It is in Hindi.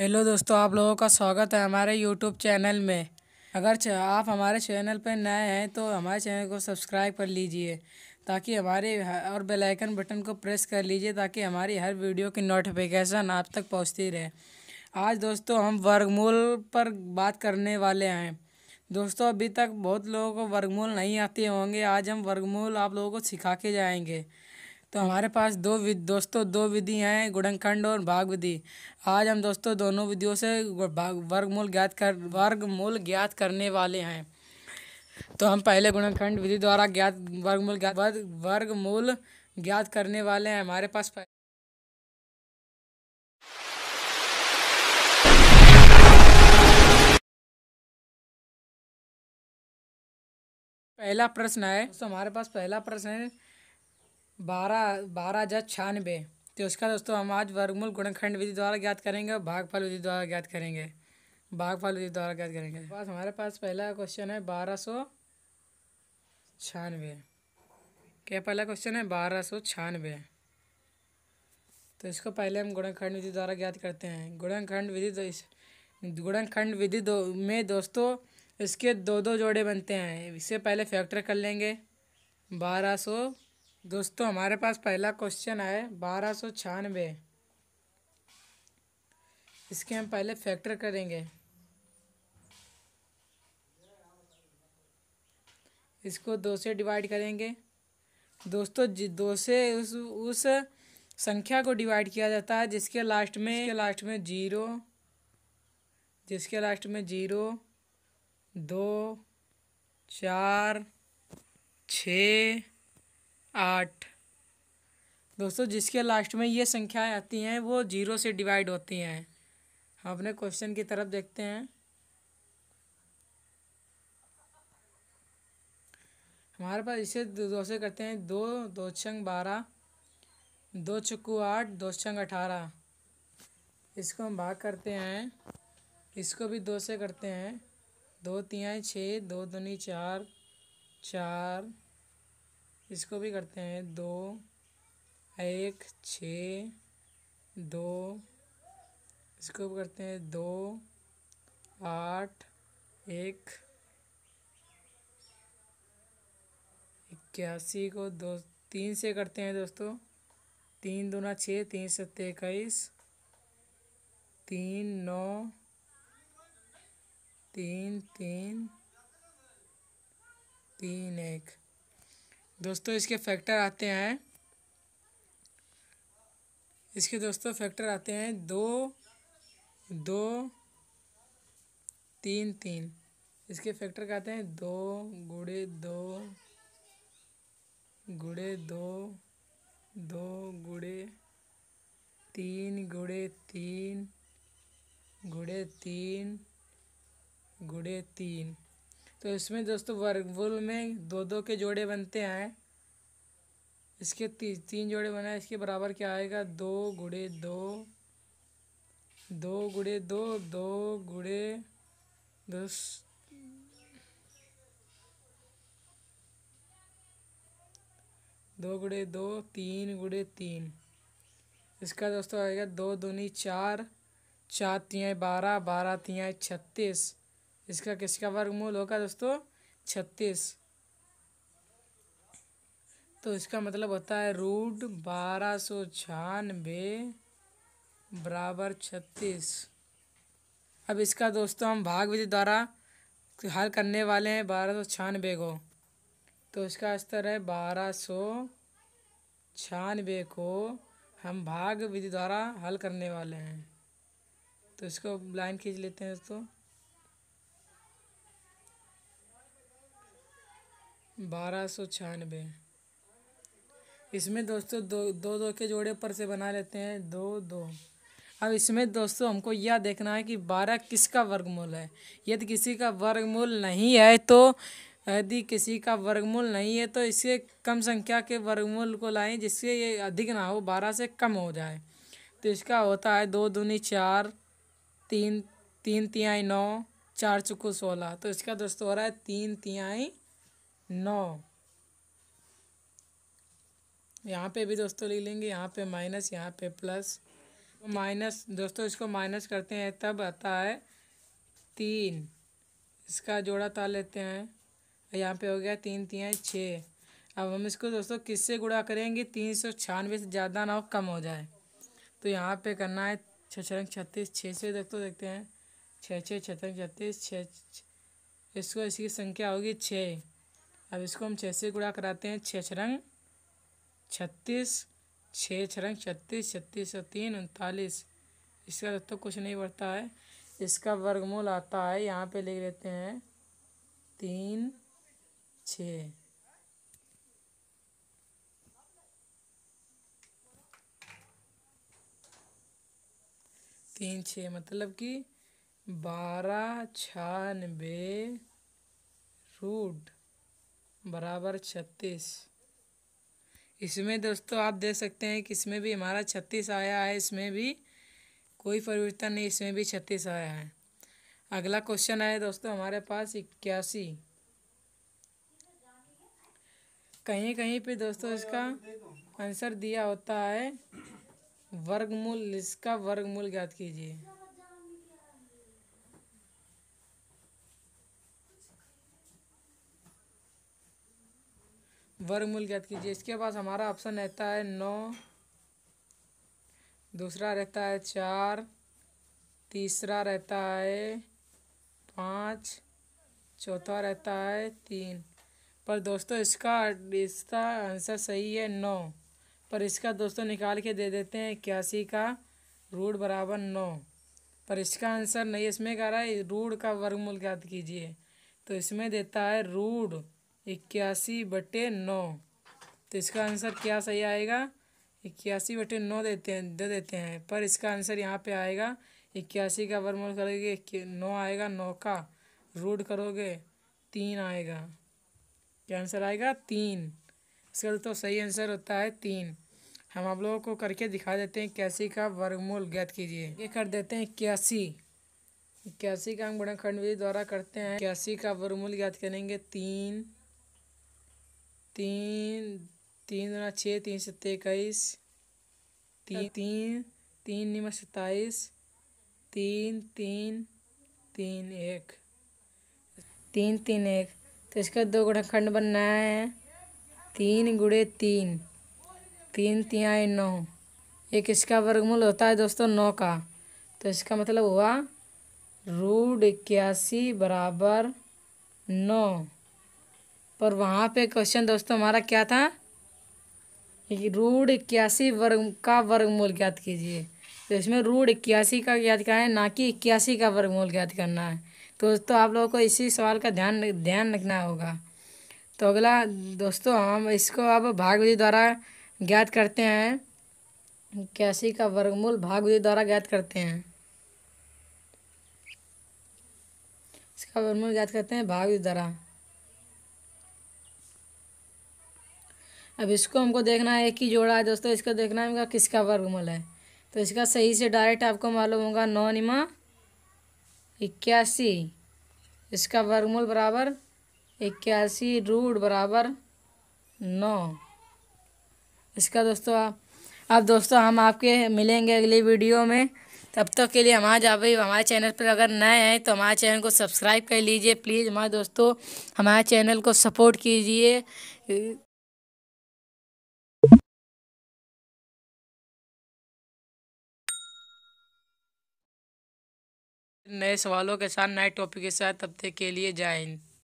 हेलो दोस्तों आप लोगों का स्वागत है हमारे यूट्यूब चैनल में अगर आप हमारे चैनल पर नए हैं तो हमारे चैनल को सब्सक्राइब कर लीजिए ताकि हमारे और बेल आइकन बटन को प्रेस कर लीजिए ताकि हमारी हर वीडियो की नोटिफिकेशन आप तक पहुंचती रहे आज दोस्तों हम वर्गमूल पर बात करने वाले हैं दोस्तों अभी तक बहुत लोगों को वर्गमूल नहीं आते होंगे आज हम वर्गमूल आप लोगों को सिखा के जाएँगे तो हमारे पास दो दोस्तों दो विधि हैं गुणनखंड और भाग विधि आज हम दोस्तों दोनों विधियों से भाग वर्गमूल ज्ञात कर वर्गमूल ज्ञात करने वाले हैं तो हम पहले गुणनखंड विधि द्वारा ज्ञात वर्गमूल ज्ञात वर्गमूल ज्ञात करने वाले हैं हमारे पास पहला प्रश्न है तो हमारे पास पहला प्रश्न है बारह बारह हजार छियानवे तो उसका दोस्तों हम आज वर्गमूल गुणखंड विधि द्वारा ज्ञात करेंगे और भागफल विधि द्वारा ज्ञात करेंगे भागफल विधि द्वारा ज्ञात करेंगे बस हमारे पास पहला क्वेश्चन है बारह सौ छियानवे क्या पहला क्वेश्चन है बारह सौ छियानवे तो इसको पहले हम गुणखंड विधि द्वारा ज्ञात करते हैं गुणखंड विधि गुणखंड विधि दो में दोस्तों इसके दो दो जोड़े बनते हैं इससे पहले फैक्टर कर लेंगे बारह सौ दोस्तों हमारे पास पहला क्वेश्चन आए बारह सौ छियानवे इसके हम पहले फैक्टर करेंगे इसको दो से डिवाइड करेंगे दोस्तों दो से उस उस संख्या को डिवाइड किया जाता है जिसके लास्ट में जिसके लास्ट में जीरो जिसके लास्ट में जीरो दो चार छ आठ दोस्तों जिसके लास्ट में ये संख्याएं आती हैं वो जीरो से डिवाइड होती हैं हम अपने क्वेश्चन की तरफ देखते हैं हमारे पास इसे दो से करते हैं दो दो छंग बारह दो चक्कू आठ दो छंग अठारह इसको हम भाग करते हैं इसको भी दो से करते हैं दो तिहाई छः दो दुनी चार चार इसको भी करते हैं दो एक छ दो इसको भी करते हैं दो आठ एक इक्यासी को दो तीन से करते हैं दोस्तों तीन दूना छः तीन सत्तर इक्कीस तीन नौ तीन तीन तीन एक दोस्तों इसके फैक्टर आते हैं इसके दोस्तों फैक्टर आते हैं दो दो तीन तीन इसके फैक्टर क्या आते हैं दो गुड़े दो गुड़े दो दो गुड़े तीन गुड़े तीन गुड़े तीन गुड़े तीन तो इसमें दोस्तों वर्गमूल में दो दो के जोड़े बनते हैं इसके ती, तीन जोड़े बनाए इसके बराबर क्या आएगा दो गुड़े दो दो गुड़े दो दो गुड़े दस दो गुड़े दो तीन गुड़े तीन इसका दोस्तों आएगा दो दूनी चार चार तियाँ बारह बारह तियाँ छत्तीस इसका किसका वर्गमूल होगा दोस्तों छत्तीस तो इसका मतलब होता है रूट बारह सौ छियानवे बराबर छत्तीस अब इसका दोस्तों हम भाग विधि द्वारा हल करने वाले हैं बारह सौ छियानबे को तो इसका स्तर है बारह सौ छियानबे को हम भाग विधि द्वारा हल करने वाले हैं तो इसको लाइन खींच लेते हैं दोस्तों बारह सौ छियानवे इसमें दोस्तों दो दो दो के जोड़े पर से बना लेते हैं दो दो अब इसमें दोस्तों हमको यह देखना है कि बारह किसका वर्गमूल है यदि किसी का वर्गमूल नहीं है तो यदि किसी का वर्गमूल नहीं है तो इसके कम संख्या के वर्गमूल को लाएं जिससे ये अधिक ना हो बारह से कम हो जाए तो इसका होता है दो दूनी चार तीन तीन तिहाई नौ चार चुकू सोलह तो इसका दोस्तों हो रहा है तीन तिहाई नौ यहाँ पे भी दोस्तों लिख लेंगे यहाँ पे माइनस यहाँ पे प्लस माइनस तो दोस्तों इसको माइनस करते हैं तब आता है तीन इसका जोड़ा ता लेते हैं यहाँ पे हो गया तीन तीन छः अब हम इसको दोस्तों किससे गुड़ा करेंगे तीन सौ छियानवे से ज़्यादा ना हो कम हो जाए तो यहाँ पे करना है छः छत्तीस छः से दोस्तों देखते हैं छः छः छतरंग छत्तीस छः इसको इसकी संख्या होगी छः अब इसको हम छः से गुड़ा कराते हैं छः छरंग छत्तीस छः छरंग छत्तीस छत्तीस और तीन उनतालीस इसका तो कुछ नहीं बढ़ता है इसका वर्गमूल आता है यहाँ पे लिख लेते हैं तीन छ तीन छ मतलब कि बारह छानबे रूट बराबर छत्तीस इसमें दोस्तों आप देख सकते हैं कि इसमें भी हमारा छत्तीस आया है इसमें भी कोई परिवर्तन नहीं इसमें भी छत्तीस आया है अगला क्वेश्चन आया दोस्तों हमारे पास इक्यासी कहीं कहीं पे दोस्तों इसका आंसर दिया होता है वर्गमूल इसका वर्गमूल याद कीजिए वर्गमूल ज्ञात कीजिए इसके बाद हमारा ऑप्शन रहता है नौ दूसरा रहता है चार तीसरा रहता है पाँच चौथा रहता है तीन पर दोस्तों इसका इसका आंसर सही है नौ पर इसका दोस्तों निकाल के दे देते हैं इक्यासी का रूट बराबर नौ पर इसका आंसर नहीं इसमें कह रहा है रूट का वर्गमूल ज्ञात कीजिए तो इसमें देता है रूढ़ इक्यासी बटे नौ तो इसका आंसर क्या सही आएगा इक्यासी बटे नौ देते हैं दे देते हैं पर इसका आंसर यहाँ पे आएगा इक्यासी का वर्मोल करोगे नौ आएगा नौ का रूट करोगे तीन आएगा क्या आंसर आएगा तीन इसका तो सही आंसर होता है तीन हम आप लोगों को करके दिखा देते हैं इक्यासी का वर्गमूल ज्ञात कीजिए ये कर देते हैं इक्यासी इक्यासी का हम गुणा खंड विधि द्वारा करते हैं इक्यासी का वर्गमूल ज्ञात करेंगे तीन तीन तीन दुना छः तीन सत्ते इक्कीस तीन तीन तीन निमा सत्ताईस तीन तीन तीन एक तीन तीन एक तो इसका दो गुणा खंड बनना है तीन गुड़े तीन तीन तिहाई नौ एक इसका वर्गमूल होता है दोस्तों नौ का तो इसका मतलब हुआ रूट इक्यासी बराबर नौ पर वहाँ पे क्वेश्चन दोस्तों हमारा क्या था रूढ़ इक्यासी वर्ग का वर्गमूल ज्ञात कीजिए तो इसमें रूढ़ इक्यासी का ज्ञात करना है ना कि इक्यासी का वर्गमूल ज्ञात करना है तो दोस्तों आप लोगों को इसी सवाल का ध्यान ध्यान रखना होगा तो अगला दोस्तों हम इसको अब भाग विधि द्वारा ज्ञात करते हैं इक्यासी का वर्गमूल भाग विधि द्वारा ज्ञात करते हैं इसका वर्गमूल ज्ञात करते हैं भाग विधि द्वारा अब इसको हमको देखना है एक ही जोड़ा है दोस्तों इसको देखना है किसका वर्गमूल है तो इसका सही से डायरेक्ट आपको मालूम होगा नौ निमा इक्यासी इसका वर्गमूल बराबर इक्यासी रूट बराबर नौ इसका दोस्तों आप अब दोस्तों हम आपके मिलेंगे अगली वीडियो में तब तक तो के लिए हमारे भाई हमारे चैनल पर अगर नए हैं तो हमारे चैनल को सब्सक्राइब कर लीजिए प्लीज़ हमारे दोस्तों हमारे चैनल को सपोर्ट कीजिए नए सवालों के साथ नए टॉपिक के साथ तब तक के लिए जय हिंद